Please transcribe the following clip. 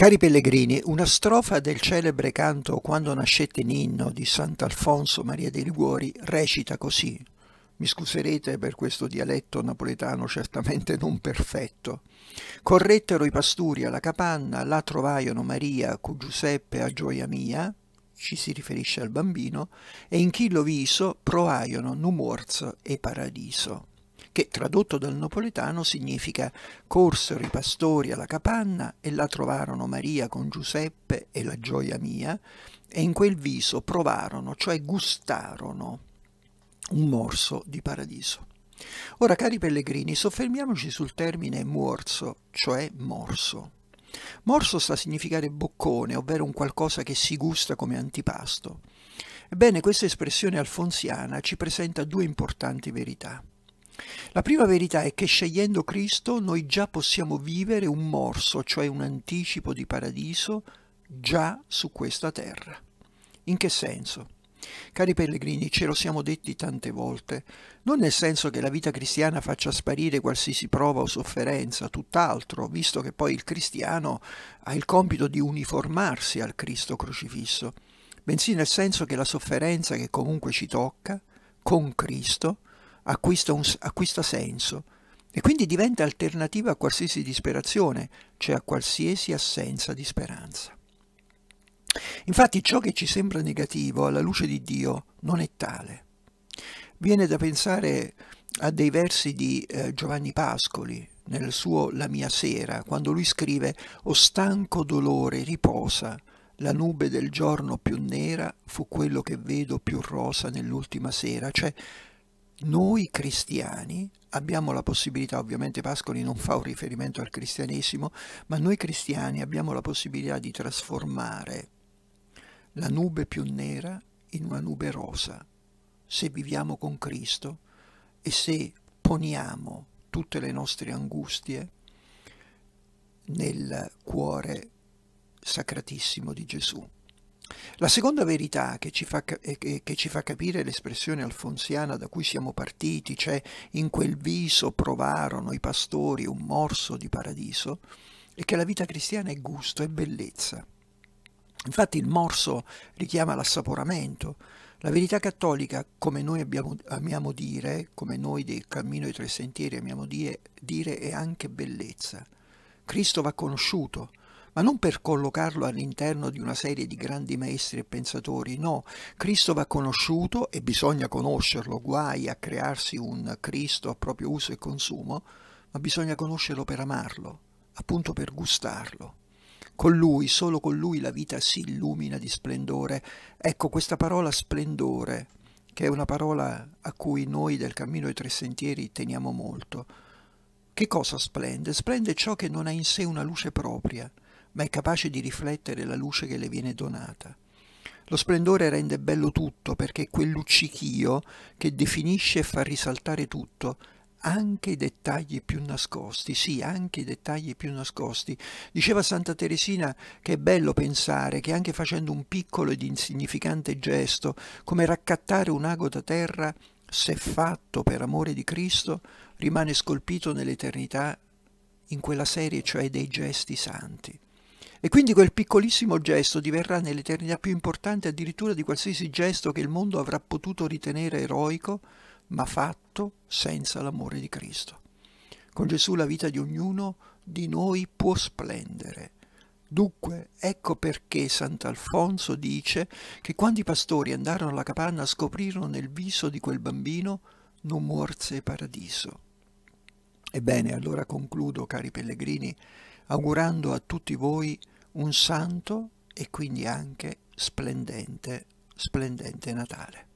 Cari pellegrini, una strofa del celebre canto Quando nascette Ninno di Sant'Alfonso Maria dei Liguori recita così. Mi scuserete per questo dialetto napoletano certamente non perfetto. Correttero i pasturi alla capanna, là trovaiano Maria cu Giuseppe a gioia mia, ci si riferisce al bambino, e in chi lo viso proaiono numorzo e paradiso che tradotto dal napoletano significa corsero i pastori alla capanna e la trovarono Maria con Giuseppe e la gioia mia e in quel viso provarono, cioè gustarono un morso di paradiso. Ora, cari pellegrini, soffermiamoci sul termine muorso, cioè morso. Morso sta a significare boccone, ovvero un qualcosa che si gusta come antipasto. Ebbene, questa espressione alfonsiana ci presenta due importanti verità. La prima verità è che scegliendo Cristo noi già possiamo vivere un morso, cioè un anticipo di paradiso, già su questa terra. In che senso? Cari pellegrini, ce lo siamo detti tante volte, non nel senso che la vita cristiana faccia sparire qualsiasi prova o sofferenza, tutt'altro, visto che poi il cristiano ha il compito di uniformarsi al Cristo crocifisso, bensì nel senso che la sofferenza che comunque ci tocca, con Cristo, acquista, un, acquista senso e quindi diventa alternativa a qualsiasi disperazione, cioè a qualsiasi assenza di speranza. Infatti ciò che ci sembra negativo alla luce di Dio non è tale. Viene da pensare a dei versi di eh, Giovanni Pascoli nel suo La mia sera, quando lui scrive «O stanco dolore, riposa, la nube del giorno più nera fu quello che vedo più rosa nell'ultima sera». Cioè noi cristiani abbiamo la possibilità, ovviamente Pascoli non fa un riferimento al cristianesimo, ma noi cristiani abbiamo la possibilità di trasformare la nube più nera in una nube rosa, se viviamo con Cristo e se poniamo tutte le nostre angustie nel cuore sacratissimo di Gesù. La seconda verità che ci, fa, eh, che ci fa capire l'espressione alfonsiana da cui siamo partiti, cioè in quel viso provarono i pastori un morso di paradiso, è che la vita cristiana è gusto, è bellezza. Infatti il morso richiama l'assaporamento. La verità cattolica, come noi abbiamo, amiamo dire, come noi del Cammino dei Tre Sentieri amiamo dire, dire, è anche bellezza. Cristo va conosciuto, ma non per collocarlo all'interno di una serie di grandi maestri e pensatori, no, Cristo va conosciuto e bisogna conoscerlo, guai a crearsi un Cristo a proprio uso e consumo, ma bisogna conoscerlo per amarlo, appunto per gustarlo. Con lui, solo con lui la vita si illumina di splendore. Ecco, questa parola splendore, che è una parola a cui noi del Cammino dei Tre Sentieri teniamo molto. Che cosa splende? Splende ciò che non ha in sé una luce propria, ma è capace di riflettere la luce che le viene donata. Lo splendore rende bello tutto perché è quel luccichio che definisce e fa risaltare tutto, anche i dettagli più nascosti, sì, anche i dettagli più nascosti. Diceva Santa Teresina che è bello pensare che anche facendo un piccolo ed insignificante gesto, come raccattare un ago da terra, se fatto per amore di Cristo, rimane scolpito nell'eternità in quella serie, cioè dei gesti santi. E quindi quel piccolissimo gesto diverrà nell'eternità più importante addirittura di qualsiasi gesto che il mondo avrà potuto ritenere eroico, ma fatto senza l'amore di Cristo. Con Gesù la vita di ognuno di noi può splendere. Dunque, ecco perché Sant'Alfonso dice che quando i pastori andarono alla capanna scoprirono nel viso di quel bambino non morse paradiso. Ebbene, allora concludo, cari pellegrini, augurando a tutti voi un santo e quindi anche splendente, splendente Natale.